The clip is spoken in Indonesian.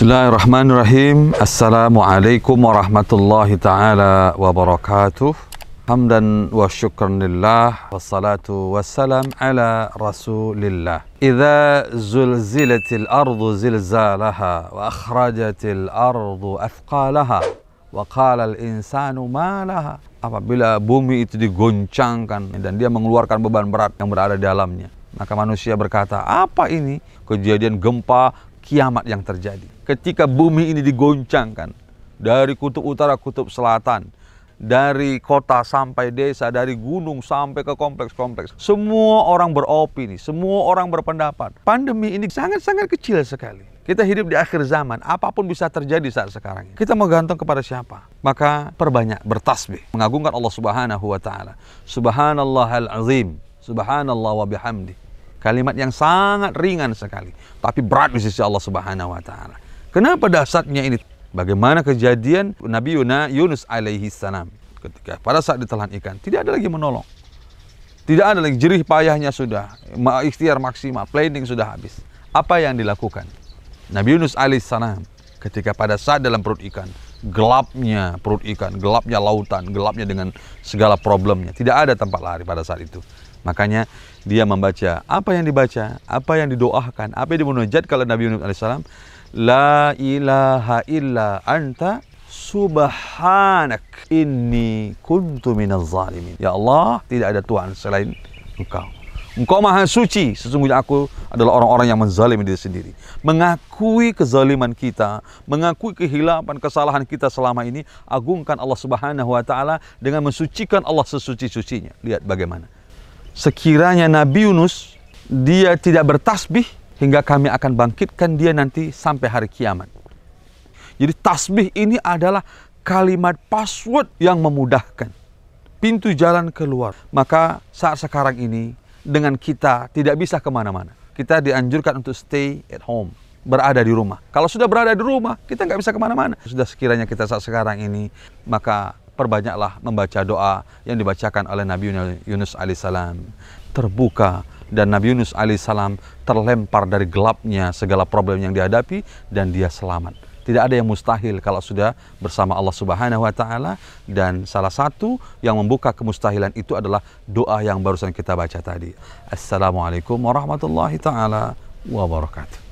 Bismillahirrahmanirrahim. Assalamualaikum warahmatullahi taala wabarakatuh. Hamdan wa syukran lillah wassalatu wassalam ala rasulillah. Idza zulzilatil ardu zilzalaha wa akhrajatil ardu athqalaha wa qala al insanu ma laha. Apabila bumi itu digoncangkan dan dia mengeluarkan beban berat yang berada di dalamnya, maka manusia berkata, apa ini? Kejadian gempa, kiamat yang terjadi. Ketika bumi ini digoncangkan dari kutub utara kutub selatan, dari kota sampai desa, dari gunung sampai ke kompleks-kompleks. Semua orang beropini, semua orang berpendapat. Pandemi ini sangat-sangat kecil sekali. Kita hidup di akhir zaman, apapun bisa terjadi saat sekarang. Kita mau gantung kepada siapa? Maka perbanyak bertasbih, mengagungkan Allah Subhanahu wa taala. Subhanallah Al azim, subhanallah wa bihamdi. Kalimat yang sangat ringan sekali, tapi berat di sisi Allah Subhanahu wa taala. Kenapa dasarnya ini? Bagaimana kejadian Nabi Yunus alaihi salam ketika pada saat ditelan ikan, tidak ada lagi menolong. Tidak ada lagi jerih payahnya sudah, ikhtiar maksimal, planning sudah habis. Apa yang dilakukan? Nabi Yunus alaihi salam ketika pada saat dalam perut ikan, gelapnya perut ikan, gelapnya lautan, gelapnya dengan segala problemnya. Tidak ada tempat lari pada saat itu. Makanya dia membaca apa yang dibaca, apa yang didoakan, apa yang dimunajat kalau Nabi Yunus alaihissalam, la ilaha illa anta subhanak inni kuntu minaz zalimin. Ya Allah, tidak ada Tuhan selain Engkau. Engkau maha suci, sesungguhnya aku adalah orang-orang yang menzalimi diri sendiri. Mengakui kezaliman kita, mengakui kehilapan, kesalahan kita selama ini, agungkan Allah Subhanahu wa taala dengan mensucikan Allah sesuci-sucinya. Lihat bagaimana sekiranya Nabi Yunus dia tidak bertasbih hingga kami akan bangkitkan dia nanti sampai hari kiamat. Jadi tasbih ini adalah kalimat password yang memudahkan. Pintu jalan keluar. Maka saat sekarang ini dengan kita tidak bisa kemana-mana. Kita dianjurkan untuk stay at home berada di rumah. Kalau sudah berada di rumah, kita nggak bisa kemana-mana. Sudah sekiranya kita saat sekarang ini, maka perbanyaklah membaca doa yang dibacakan oleh Nabi Yunus alaihissalam. Terbuka dan Nabi Yunus alaihissalam terlempar dari gelapnya segala problem yang dihadapi dan dia selamat. Tidak ada yang mustahil kalau sudah bersama Allah Subhanahu wa taala dan salah satu yang membuka kemustahilan itu adalah doa yang barusan kita baca tadi. Assalamualaikum warahmatullahi taala wabarakatuh.